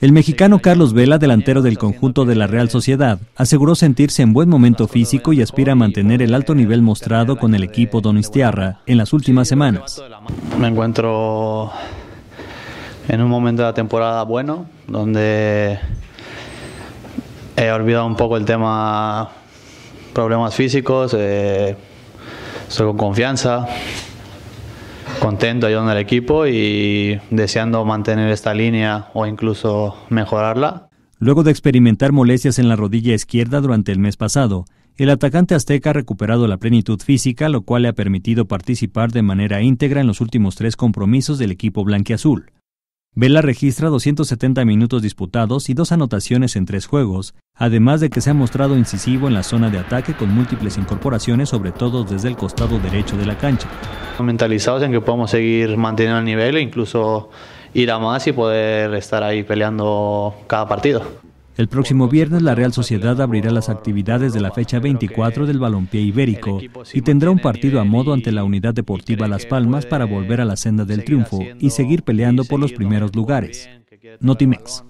El mexicano Carlos Vela, delantero del conjunto de la Real Sociedad, aseguró sentirse en buen momento físico y aspira a mantener el alto nivel mostrado con el equipo Donistiarra en las últimas semanas. Me encuentro en un momento de la temporada bueno, donde he olvidado un poco el tema problemas físicos, eh, estoy con confianza, contento ayudando al equipo y deseando mantener esta línea o incluso mejorarla. Luego de experimentar molestias en la rodilla izquierda durante el mes pasado, el atacante azteca ha recuperado la plenitud física, lo cual le ha permitido participar de manera íntegra en los últimos tres compromisos del equipo blanquiazul. Vela registra 270 minutos disputados y dos anotaciones en tres juegos, además de que se ha mostrado incisivo en la zona de ataque con múltiples incorporaciones, sobre todo desde el costado derecho de la cancha. Mentalizados en que podemos seguir manteniendo el nivel e incluso ir a más y poder estar ahí peleando cada partido. El próximo viernes la Real Sociedad abrirá las actividades de la fecha 24 del balompié ibérico y tendrá un partido a modo ante la Unidad Deportiva Las Palmas para volver a la senda del triunfo y seguir peleando por los primeros lugares. Notimex.